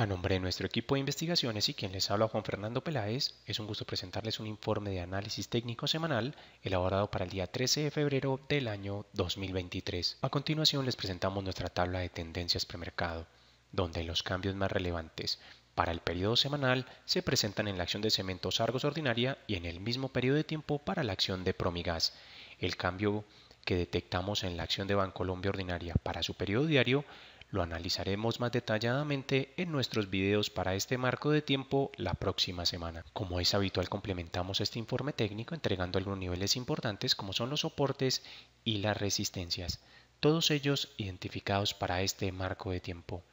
A nombre de nuestro equipo de investigaciones y quien les habla Juan Fernando Peláez, es un gusto presentarles un informe de análisis técnico semanal elaborado para el día 13 de febrero del año 2023. A continuación les presentamos nuestra tabla de tendencias premercado, donde los cambios más relevantes para el periodo semanal se presentan en la acción de cementos Argos ordinaria y en el mismo periodo de tiempo para la acción de Promigas. El cambio que detectamos en la acción de Colombia ordinaria para su periodo diario lo analizaremos más detalladamente en nuestros videos para este marco de tiempo la próxima semana. Como es habitual complementamos este informe técnico entregando algunos niveles importantes como son los soportes y las resistencias, todos ellos identificados para este marco de tiempo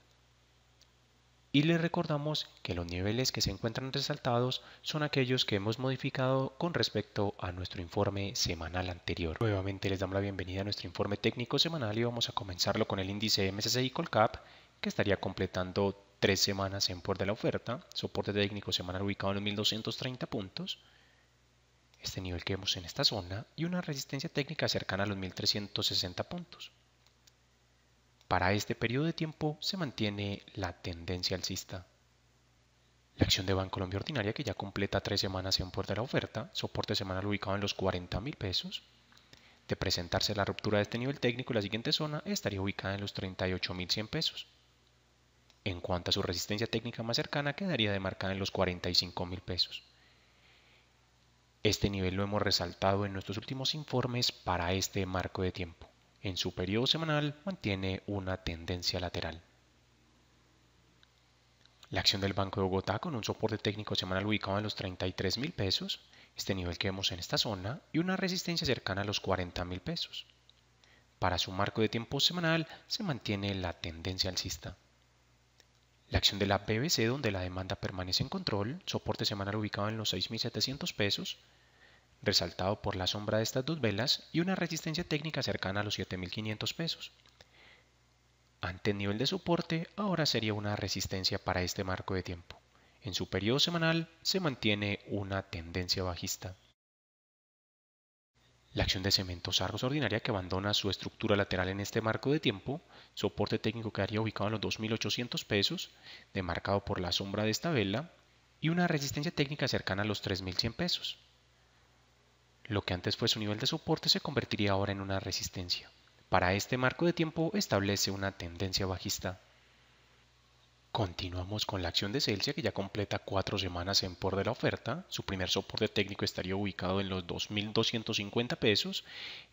y les recordamos que los niveles que se encuentran resaltados son aquellos que hemos modificado con respecto a nuestro informe semanal anterior. Nuevamente les damos la bienvenida a nuestro informe técnico semanal y vamos a comenzarlo con el índice MSCI Colcap que estaría completando tres semanas en por de la oferta, soporte técnico semanal ubicado en 1230 puntos, este nivel que vemos en esta zona y una resistencia técnica cercana a los 1360 puntos. Para este periodo de tiempo se mantiene la tendencia alcista. La acción de Colombia Ordinaria, que ya completa tres semanas en puerta de la oferta, soporte semanal ubicado en los 40 mil pesos. De presentarse la ruptura de este nivel técnico, la siguiente zona estaría ubicada en los 38 mil pesos. En cuanto a su resistencia técnica más cercana, quedaría demarcada en los 45 mil pesos. Este nivel lo hemos resaltado en nuestros últimos informes para este marco de tiempo. En su periodo semanal mantiene una tendencia lateral. La acción del Banco de Bogotá con un soporte técnico semanal ubicado en los 33 mil pesos, este nivel que vemos en esta zona, y una resistencia cercana a los 40 mil pesos. Para su marco de tiempo semanal se mantiene la tendencia alcista. La acción de la BBC donde la demanda permanece en control, soporte semanal ubicado en los 6.700 pesos, resaltado por la sombra de estas dos velas y una resistencia técnica cercana a los 7.500 pesos. Ante nivel de soporte, ahora sería una resistencia para este marco de tiempo. En su periodo semanal se mantiene una tendencia bajista. La acción de cementos Argos ordinaria que abandona su estructura lateral en este marco de tiempo, soporte técnico quedaría ubicado en los 2.800 pesos, demarcado por la sombra de esta vela, y una resistencia técnica cercana a los 3.100 pesos. Lo que antes fue su nivel de soporte se convertiría ahora en una resistencia. Para este marco de tiempo establece una tendencia bajista. Continuamos con la acción de Celsius que ya completa cuatro semanas en por de la oferta. Su primer soporte técnico estaría ubicado en los 2.250 pesos,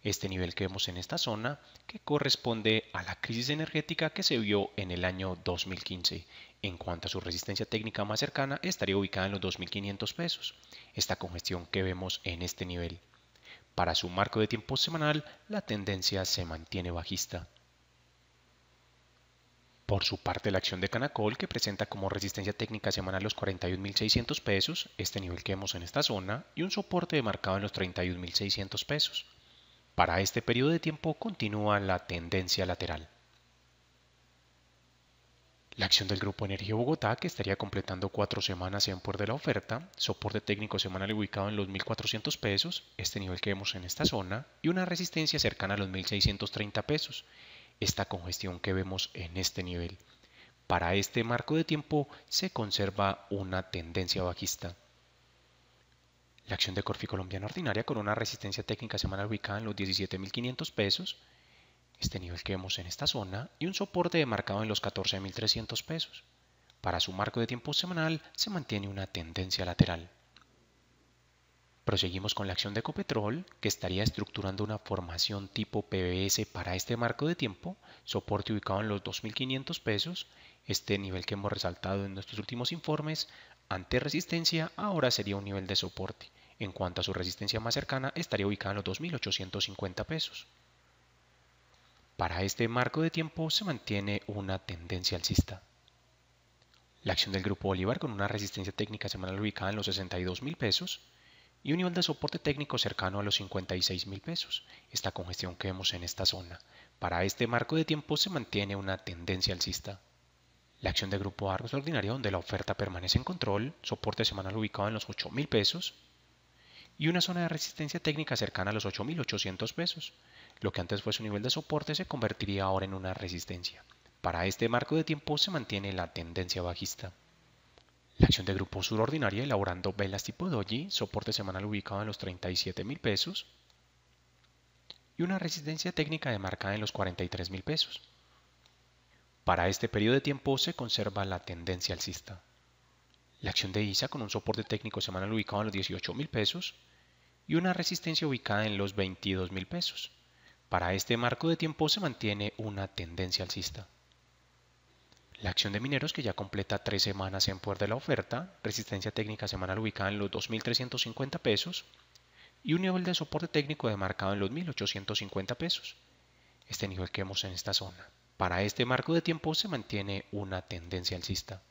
este nivel que vemos en esta zona que corresponde a la crisis energética que se vio en el año 2015. En cuanto a su resistencia técnica más cercana estaría ubicada en los 2.500 pesos, esta congestión que vemos en este nivel. Para su marco de tiempo semanal la tendencia se mantiene bajista. Por su parte, la acción de Canacol, que presenta como resistencia técnica semanal los 41.600 pesos, este nivel que vemos en esta zona, y un soporte marcado en los 31.600 pesos. Para este periodo de tiempo continúa la tendencia lateral. La acción del Grupo Energía Bogotá, que estaría completando cuatro semanas en por de la oferta, soporte técnico semanal ubicado en los 1.400 pesos, este nivel que vemos en esta zona, y una resistencia cercana a los 1.630 pesos, esta congestión que vemos en este nivel. Para este marco de tiempo se conserva una tendencia bajista. La acción de Corfi Colombiana Ordinaria con una resistencia técnica semanal ubicada en los 17.500 pesos, este nivel que vemos en esta zona, y un soporte marcado en los 14.300 pesos. Para su marco de tiempo semanal se mantiene una tendencia lateral. Proseguimos con la acción de Ecopetrol, que estaría estructurando una formación tipo PBS para este marco de tiempo, soporte ubicado en los 2.500 pesos, este nivel que hemos resaltado en nuestros últimos informes, ante resistencia ahora sería un nivel de soporte. En cuanto a su resistencia más cercana, estaría ubicada en los 2.850 pesos. Para este marco de tiempo se mantiene una tendencia alcista. La acción del Grupo Bolívar con una resistencia técnica semanal ubicada en los 62,000 pesos y un nivel de soporte técnico cercano a los 56 mil pesos, esta congestión que vemos en esta zona. Para este marco de tiempo se mantiene una tendencia alcista. La acción de grupo Argos ordinaria donde la oferta permanece en control, soporte semanal ubicado en los 8 mil pesos y una zona de resistencia técnica cercana a los 8.800 pesos. Lo que antes fue su nivel de soporte se convertiría ahora en una resistencia. Para este marco de tiempo se mantiene la tendencia bajista. La acción de grupo surordinaria elaborando velas tipo doji, soporte semanal ubicado en los 37 mil pesos y una resistencia técnica demarcada en los 43 mil pesos. Para este periodo de tiempo se conserva la tendencia alcista. La acción de ISA con un soporte técnico semanal ubicado en los 18 mil pesos y una resistencia ubicada en los 22 mil pesos. Para este marco de tiempo se mantiene una tendencia alcista. La acción de mineros que ya completa tres semanas en puerta de la oferta, resistencia técnica semanal ubicada en los 2.350 pesos y un nivel de soporte técnico demarcado en los 1.850 pesos. Este nivel que vemos en esta zona. Para este marco de tiempo se mantiene una tendencia alcista.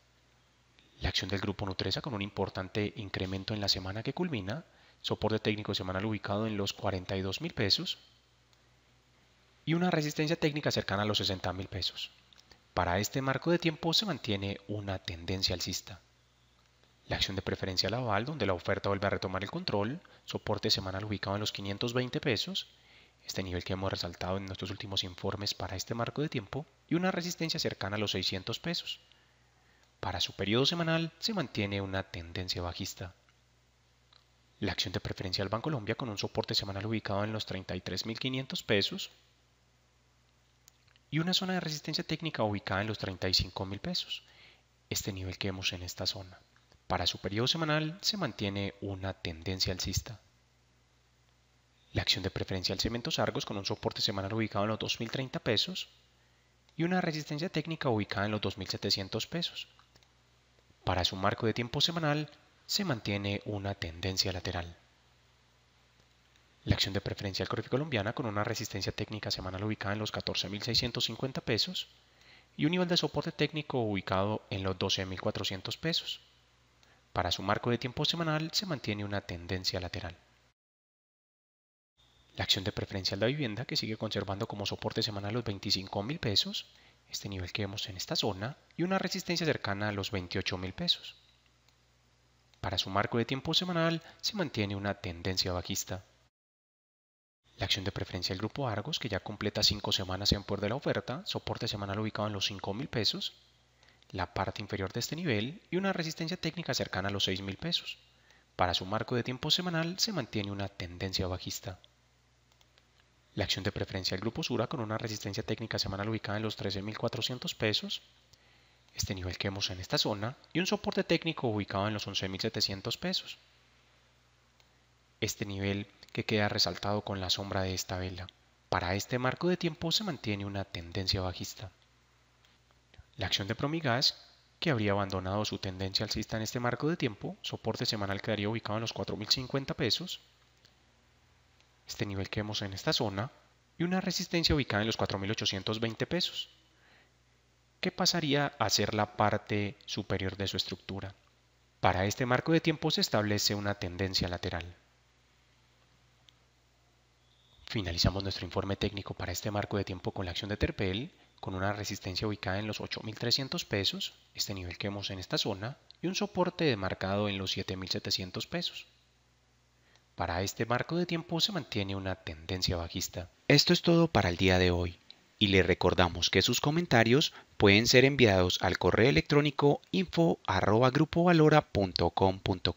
La acción del grupo Nutresa con un importante incremento en la semana que culmina, soporte técnico semanal ubicado en los 42.000 mil pesos y una resistencia técnica cercana a los 60 mil pesos. Para este marco de tiempo se mantiene una tendencia alcista. La acción de preferencia laval, donde la oferta vuelve a retomar el control, soporte semanal ubicado en los 520 pesos, este nivel que hemos resaltado en nuestros últimos informes para este marco de tiempo, y una resistencia cercana a los 600 pesos. Para su periodo semanal se mantiene una tendencia bajista. La acción de preferencia al Banco Colombia con un soporte semanal ubicado en los 33.500 pesos, y una zona de resistencia técnica ubicada en los 35 mil pesos, este nivel que vemos en esta zona. Para su periodo semanal se mantiene una tendencia alcista. La acción de preferencia al Cementos Argos con un soporte semanal ubicado en los 2.030 pesos y una resistencia técnica ubicada en los 2.700 pesos. Para su marco de tiempo semanal se mantiene una tendencia lateral. La acción de preferencia del colombiana con una resistencia técnica semanal ubicada en los 14.650 pesos y un nivel de soporte técnico ubicado en los 12.400 pesos. Para su marco de tiempo semanal se mantiene una tendencia lateral. La acción de preferencia de la vivienda que sigue conservando como soporte semanal los 25.000 pesos, este nivel que vemos en esta zona, y una resistencia cercana a los 28.000 pesos. Para su marco de tiempo semanal se mantiene una tendencia bajista. La acción de preferencia del grupo Argos, que ya completa 5 semanas en poder de la oferta, soporte semanal ubicado en los 5.000 mil pesos, la parte inferior de este nivel y una resistencia técnica cercana a los 6.000 pesos. Para su marco de tiempo semanal se mantiene una tendencia bajista. La acción de preferencia del grupo Sura con una resistencia técnica semanal ubicada en los 13.400 pesos, este nivel que vemos en esta zona, y un soporte técnico ubicado en los 11.700 pesos. Este nivel que queda resaltado con la sombra de esta vela. Para este marco de tiempo se mantiene una tendencia bajista. La acción de Promigas, que habría abandonado su tendencia alcista en este marco de tiempo, soporte semanal quedaría ubicado en los 4.050 pesos, este nivel que vemos en esta zona, y una resistencia ubicada en los 4.820 pesos, que pasaría a ser la parte superior de su estructura. Para este marco de tiempo se establece una tendencia lateral. Finalizamos nuestro informe técnico para este marco de tiempo con la acción de Terpel, con una resistencia ubicada en los 8.300 pesos, este nivel que vemos en esta zona, y un soporte demarcado en los 7.700 pesos. Para este marco de tiempo se mantiene una tendencia bajista. Esto es todo para el día de hoy, y le recordamos que sus comentarios pueden ser enviados al correo electrónico info.grupovalora.com.co.